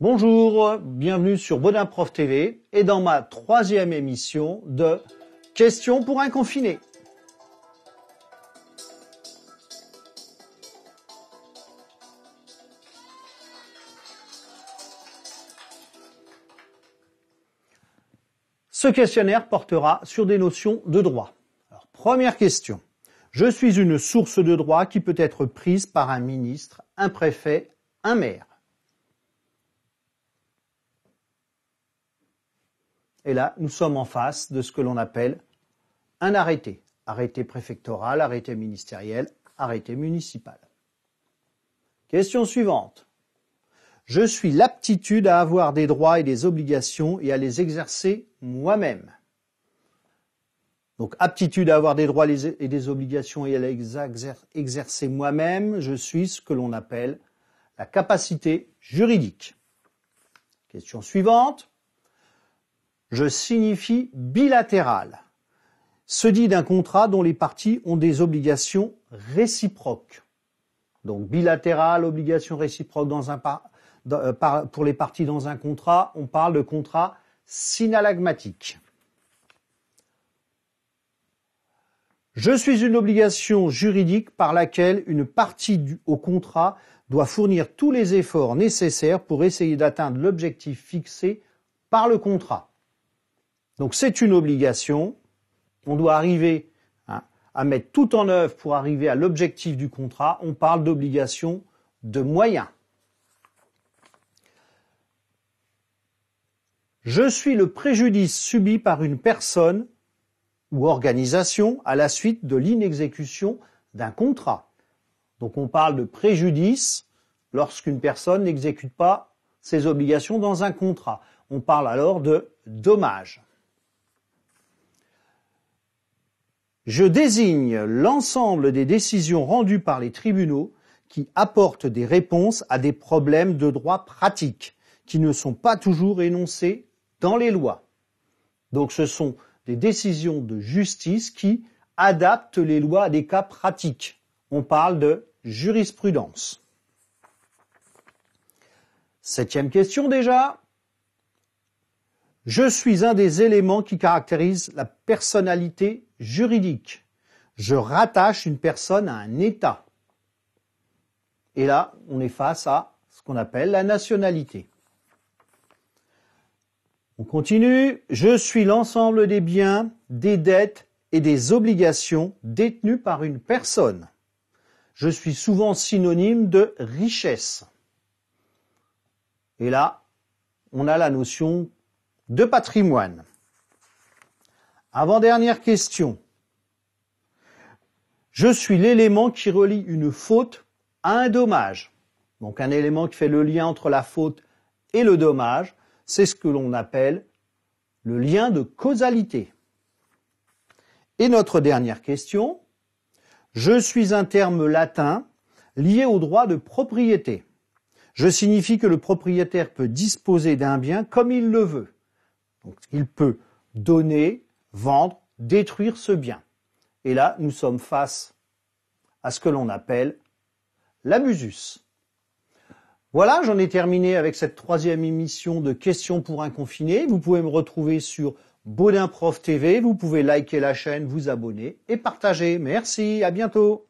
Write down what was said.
Bonjour, bienvenue sur Bonaprof TV et dans ma troisième émission de Questions pour un confiné. Ce questionnaire portera sur des notions de droit. première question. Je suis une source de droit qui peut être prise par un ministre, un préfet, un maire. Et là, nous sommes en face de ce que l'on appelle un arrêté. Arrêté préfectoral, arrêté ministériel, arrêté municipal. Question suivante. Je suis l'aptitude à avoir des droits et des obligations et à les exercer moi-même. Donc aptitude à avoir des droits et des obligations et à les exercer moi-même, je suis ce que l'on appelle la capacité juridique. Question suivante je signifie bilatéral, se dit d'un contrat dont les parties ont des obligations réciproques. Donc bilatéral, obligation réciproque dans un euh, pour les parties dans un contrat, on parle de contrat synalagmatique. Je suis une obligation juridique par laquelle une partie au contrat doit fournir tous les efforts nécessaires pour essayer d'atteindre l'objectif fixé par le contrat. Donc c'est une obligation. On doit arriver à mettre tout en œuvre pour arriver à l'objectif du contrat. On parle d'obligation de moyens. Je suis le préjudice subi par une personne ou organisation à la suite de l'inexécution d'un contrat. Donc on parle de préjudice lorsqu'une personne n'exécute pas ses obligations dans un contrat. On parle alors de dommage. Je désigne l'ensemble des décisions rendues par les tribunaux qui apportent des réponses à des problèmes de droit pratique qui ne sont pas toujours énoncés dans les lois. Donc ce sont des décisions de justice qui adaptent les lois à des cas pratiques. On parle de jurisprudence. Septième question déjà. Je suis un des éléments qui caractérisent la personnalité juridique. Je rattache une personne à un État. Et là, on est face à ce qu'on appelle la nationalité. On continue. Je suis l'ensemble des biens, des dettes et des obligations détenues par une personne. Je suis souvent synonyme de richesse. Et là, on a la notion de patrimoine. Avant-dernière question. Je suis l'élément qui relie une faute à un dommage. Donc un élément qui fait le lien entre la faute et le dommage, c'est ce que l'on appelle le lien de causalité. Et notre dernière question. Je suis un terme latin lié au droit de propriété. Je signifie que le propriétaire peut disposer d'un bien comme il le veut. Donc il peut donner, vendre, détruire ce bien. Et là, nous sommes face à ce que l'on appelle l'abusus. Voilà, j'en ai terminé avec cette troisième émission de Questions pour un confiné. Vous pouvez me retrouver sur Baudin Prof TV. Vous pouvez liker la chaîne, vous abonner et partager. Merci, à bientôt.